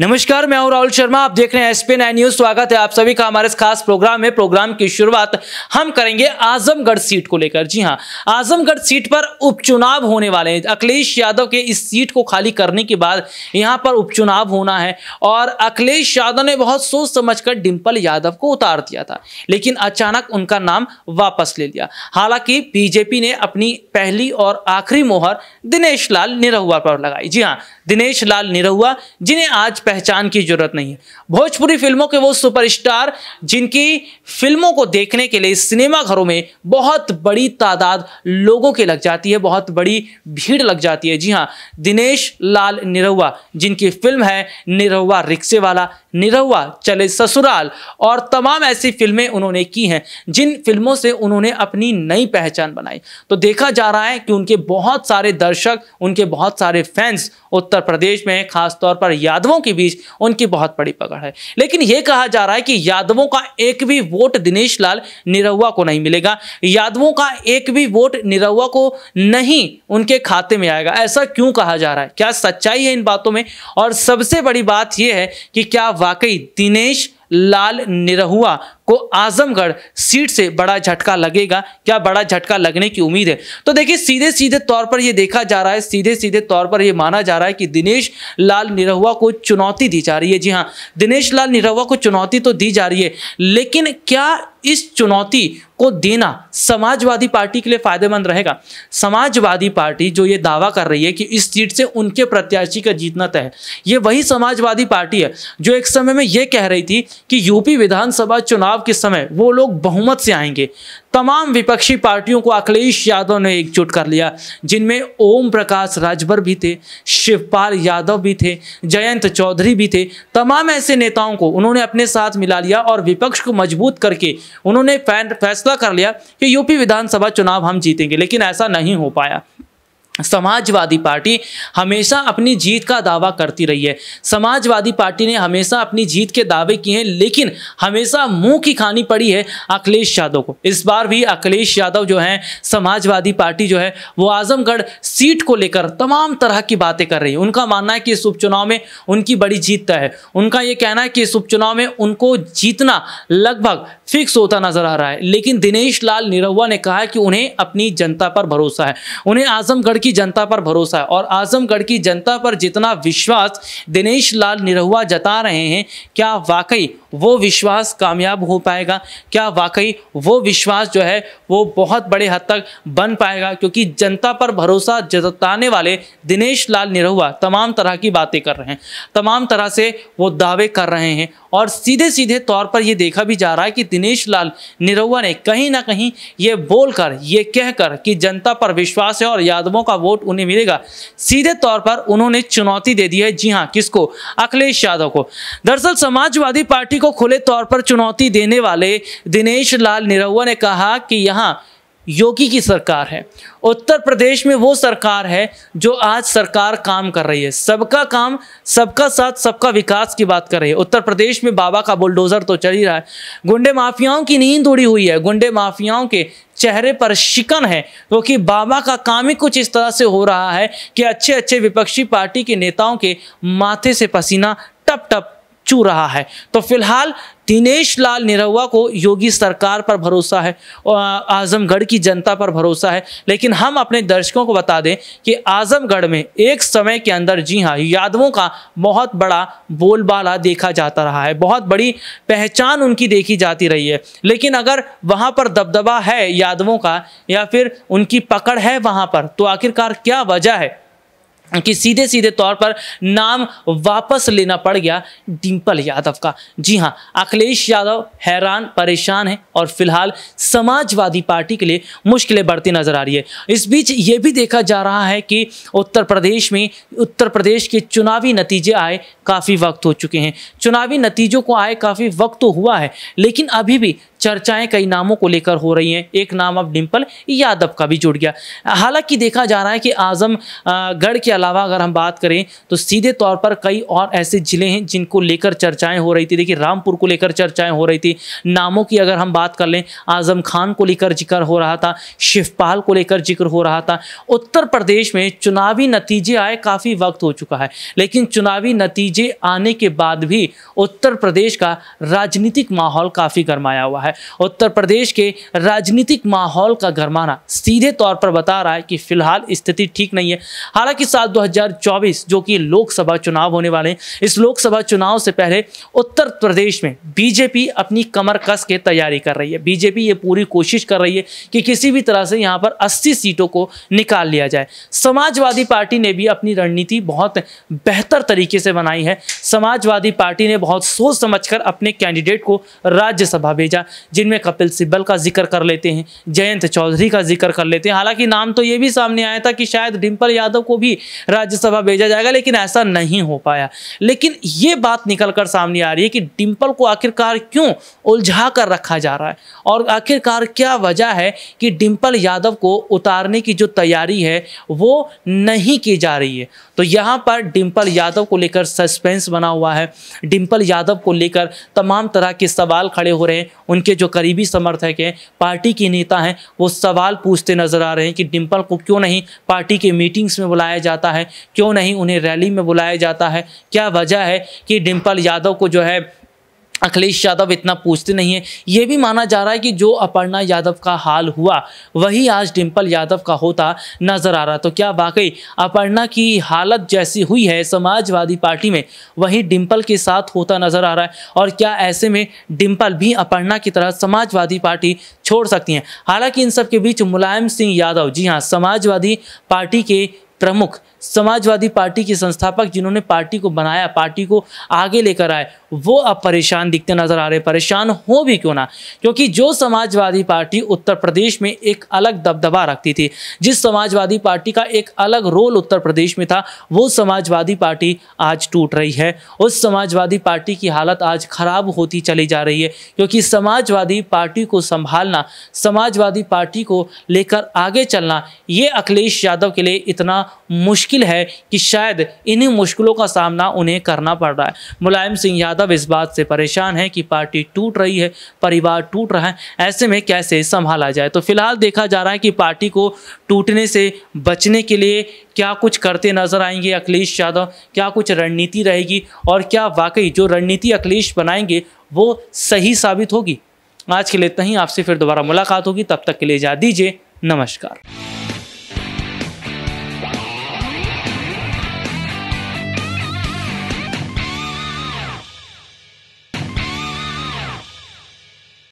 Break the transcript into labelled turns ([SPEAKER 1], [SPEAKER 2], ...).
[SPEAKER 1] नमस्कार मैं हूं राहुल शर्मा आप देख रहे हैं एसपी नाइन न्यूज स्वागत है आप सभी का हमारे इस खास प्रोग्राम में प्रोग्राम की शुरुआत हम करेंगे आजमगढ़ सीट को लेकर जी हां आजमगढ़ सीट पर उपचुनाव होने वाले हैं अखिलेश यादव के इस सीट को खाली करने के बाद यहां पर उपचुनाव होना है और अखिलेश यादव ने बहुत सोच समझ कर डिम्पल यादव को उतार दिया था लेकिन अचानक उनका नाम वापस ले लिया हालांकि बीजेपी ने अपनी पहली और आखिरी मोहर दिनेश लाल निरहुआ पर लगाई जी हाँ दिनेश लाल निरहुआ जिन्हें आज पहचान की जरूरत नहीं है भोजपुरी फिल्मों के वो सुपरस्टार जिनकी फिल्मों को देखने के लिए सिनेमा घरों में बहुत बड़ी तादाद लोगों के लग जाती है बहुत बड़ी भीड़ लग जाती है जी हाँ दिनेश लाल निरहुआ जिनकी फिल्म है निरहुआ रिक्शे वाला निरहुआ चले ससुराल और तमाम ऐसी फिल्में उन्होंने की हैं जिन फिल्मों से उन्होंने अपनी नई पहचान बनाई तो देखा जा रहा है कि उनके बहुत सारे दर्शक उनके बहुत सारे फैंस उत्तर प्रदेश में खासतौर पर यादवों के बीच उनकी बहुत बड़ी पकड़ है लेकिन यह कहा जा रहा है कि यादवों का एक भी वोट दिनेश लाल निरहुआ को नहीं मिलेगा यादवों का एक भी वोट निरहुआ को नहीं उनके खाते में आएगा ऐसा क्यों कहा जा रहा है क्या सच्चाई है इन बातों में और सबसे बड़ी बात यह है कि क्या वाकई दिनेश लाल निरहुआ को आजमगढ़ सीट से बड़ा झटका लगेगा क्या बड़ा झटका लगने की उम्मीद है तो देखिए सीधे सीधे तौर पर यह देखा जा रहा है सीधे सीधे तौर पर यह माना जा रहा है कि दिनेश लाल निरहुआ को चुनौती दी जा रही है जी हाँ दिनेश लाल निरहुआ को चुनौती तो दी जा रही है लेकिन क्या इस चुनौती को देना समाजवादी पार्टी के लिए फायदेमंद रहेगा समाजवादी पार्टी जो ये दावा कर रही है कि इस सीट से उनके प्रत्याशी का जीतना तय है ये वही समाजवादी पार्टी है जो एक समय में ये कह रही थी कि यूपी विधानसभा चुनाव चुनाव के समय वो लोग बहुमत से आएंगे तमाम विपक्षी पार्टियों को अखिलेश यादव ने एकजुट कर लिया जिनमें ओम प्रकाश राजभर भी थे शिवपाल यादव भी थे जयंत चौधरी भी थे तमाम ऐसे नेताओं को उन्होंने अपने साथ मिला लिया और विपक्ष को मजबूत करके उन्होंने फैसला कर लिया कि यूपी विधानसभा चुनाव हम जीतेंगे लेकिन ऐसा नहीं हो पाया समाजवादी पार्टी हमेशा अपनी जीत का दावा करती रही है समाजवादी पार्टी ने हमेशा अपनी जीत के दावे किए हैं लेकिन हमेशा मुंह की खानी पड़ी है अखिलेश यादव को इस बार भी अखिलेश यादव जो हैं समाजवादी पार्टी जो है वो आजमगढ़ सीट को लेकर तमाम तरह की बातें कर रही है उनका मानना है कि इस उपचुनाव में उनकी बड़ी जीत तय है उनका ये कहना है कि इस उपचुनाव में उनको जीतना लगभग फिक्स होता नजर आ रहा है लेकिन दिनेश लाल निरहुआ ने कहा कि उन्हें अपनी जनता पर भरोसा है उन्हें आजमगढ़ की जनता पर भरोसा है और आजमगढ़ की जनता पर जितना विश्वास दिनेश लाल निरहुआ जता रहे हैं क्या वाकई वो विश्वास कामयाब हो पाएगा क्या वाकई वो विश्वास जो है वो बहुत बड़े हद तक बन पाएगा क्योंकि जनता पर भरोसा जताने वाले दिनेश लाल निरहुआ तमाम तरह की बातें कर रहे हैं तमाम तरह से वो दावे कर रहे हैं और सीधे सीधे तौर पर ये देखा भी जा रहा है कि दिनेश लाल निरहुआ ने कहीं ना कहीं ये बोलकर ये कहकर कि जनता पर विश्वास है और यादवों का वोट उन्हें मिलेगा सीधे तौर पर उन्होंने चुनौती दे दी है जी हाँ किसको अखिलेश यादव को दरअसल समाजवादी पार्टी बीजेपी को खुले तौर पर चुनौती देने वाले दिनेश लाल निरहुआ ने कहा कि यहाँ योगी की सरकार है उत्तर प्रदेश में वो सरकार है जो आज सरकार काम कर रही है सबका काम सबका साथ सबका विकास की बात कर रही है उत्तर प्रदेश में बाबा का बुलडोज़र तो चल ही रहा है गुंडे माफियाओं की नींद उड़ी हुई है गुंडे माफियाओं के चेहरे पर शिकन है क्योंकि तो बाबा का काम ही कुछ इस तरह से हो रहा है कि अच्छे अच्छे विपक्षी पार्टी के नेताओं के माथे से पसीना टप टप चू रहा है तो फिलहाल दिनेश लाल निरहुआ को योगी सरकार पर भरोसा है आजमगढ़ की जनता पर भरोसा है लेकिन हम अपने दर्शकों को बता दें कि आजमगढ़ में एक समय के अंदर जी हाँ यादवों का बहुत बड़ा बोलबाला देखा जाता रहा है बहुत बड़ी पहचान उनकी देखी जाती रही है लेकिन अगर वहाँ पर दबदबा है यादवों का या फिर उनकी पकड़ है वहाँ पर तो आखिरकार क्या वजह है कि सीधे सीधे तौर पर नाम वापस लेना पड़ गया डिम्पल यादव का जी हाँ अखिलेश यादव हैरान परेशान है और फिलहाल समाजवादी पार्टी के लिए मुश्किलें बढ़ती नजर आ रही है इस बीच ये भी देखा जा रहा है कि उत्तर प्रदेश में उत्तर प्रदेश के चुनावी नतीजे आए काफ़ी वक्त हो चुके हैं चुनावी नतीजों को आए काफ़ी वक्त तो हुआ है लेकिन अभी भी चर्चाएं कई नामों को लेकर हो रही हैं एक नाम अब डिम्पल यादव का भी जुड़ गया हालांकि देखा जा रहा है कि आजमगढ़ के अलावा अगर हम बात करें तो सीधे तौर पर कई और ऐसे ज़िले हैं जिनको लेकर चर्चाएं हो रही थी देखिए रामपुर को लेकर चर्चाएं हो रही थी नामों की अगर हम बात कर लें आज़म खान को लेकर जिक्र हो रहा था शिवपाल को लेकर जिक्र हो रहा था उत्तर प्रदेश में चुनावी नतीजे आए काफ़ी वक्त हो चुका है लेकिन चुनावी नतीजे आने के बाद भी उत्तर प्रदेश का राजनीतिक माहौल काफ़ी गर्माया हुआ है है उत्तर प्रदेश के राजनीतिक माहौल का गरमाना सीधे तौर पर बता रहा है कि फिलहाल स्थिति ठीक नहीं है हालांकि साल 2024 जो कि लोकसभा चुनाव होने वाले हैं इस लोकसभा चुनाव से पहले उत्तर प्रदेश में बीजेपी अपनी कमर कस के तैयारी कर रही है बीजेपी ये पूरी कोशिश कर रही है कि किसी भी तरह से यहाँ पर अस्सी सीटों को निकाल लिया जाए समाजवादी पार्टी ने भी अपनी रणनीति बहुत बेहतर तरीके से बनाई है समाजवादी पार्टी ने बहुत सोच समझकर अपने कैंडिडेट को राज्यसभा भेजा जिनमें कपिल सिब्बल का जिक्र कर लेते हैं जयंत चौधरी का जिक्र कर लेते हैं हालांकि नाम तो ये भी सामने आया था कि शायद डिम्पल यादव को भी राज्यसभा भेजा जाएगा लेकिन ऐसा नहीं हो पाया लेकिन ये बात निकल कर सामने आ रही है कि डिम्पल को आखिरकार क्यों उलझा कर रखा जा रहा है और आखिरकार क्या वजह है कि डिम्पल यादव को उतारने की जो तैयारी है वो नहीं की जा रही है तो यहाँ पर डिम्पल यादव को लेकर सस्पेंस बना हुआ है डिम्पल यादव को लेकर तमाम तरह के सवाल खड़े हो रहे हैं उनके उनके जो करीबी समर्थक हैं पार्टी के नेता हैं वो सवाल पूछते नज़र आ रहे हैं कि डिम्पल को क्यों नहीं पार्टी के मीटिंग्स में बुलाया जाता है क्यों नहीं उन्हें रैली में बुलाया जाता है क्या वजह है कि डिम्पल यादव को जो है अखिलेश यादव इतना पूछते नहीं है ये भी माना जा रहा है कि जो अपर्णा यादव का हाल हुआ वही आज डिम्पल यादव का होता नजर आ रहा तो क्या वाकई अपर्णा की हालत जैसी हुई है समाजवादी पार्टी में वही डिम्पल के साथ होता नजर आ रहा है और क्या ऐसे में डिम्पल भी अपर्णा की तरह समाजवादी पार्टी छोड़ सकती हैं हालांकि इन सब के बीच मुलायम सिंह यादव जी हाँ समाजवादी पार्टी के प्रमुख समाजवादी पार्टी के संस्थापक जिन्होंने पार्टी को बनाया पार्टी को आगे लेकर आए वो अब परेशान दिखते नजर आ रहे परेशान हो भी क्यों ना क्योंकि जो समाजवादी पार्टी उत्तर प्रदेश में एक अलग दबदबा रखती थी जिस समाजवादी पार्टी का एक अलग रोल उत्तर प्रदेश में था वो समाजवादी पार्टी आज टूट रही है उस समाजवादी पार्टी की हालत आज खराब होती चली जा रही है क्योंकि समाजवादी पार्टी को संभालना समाजवादी पार्टी को लेकर आगे चलना ये अखिलेश यादव के लिए इतना मुश्किल मुश्किल है कि शायद इन्हीं मुश्किलों का सामना उन्हें करना पड़ रहा है मुलायम सिंह यादव इस बात से परेशान है कि पार्टी टूट रही है परिवार टूट रहा है ऐसे में कैसे संभाला जाए तो फिलहाल देखा जा रहा है कि पार्टी को टूटने से बचने के लिए क्या कुछ करते नजर आएंगे अखिलेश यादव क्या कुछ रणनीति रहेगी और क्या वाकई जो रणनीति अखिलेश बनाएंगे वो सही साबित होगी आज के लिए इतना ही आपसे फिर दोबारा मुलाकात होगी तब तक के लिए जा दीजिए नमस्कार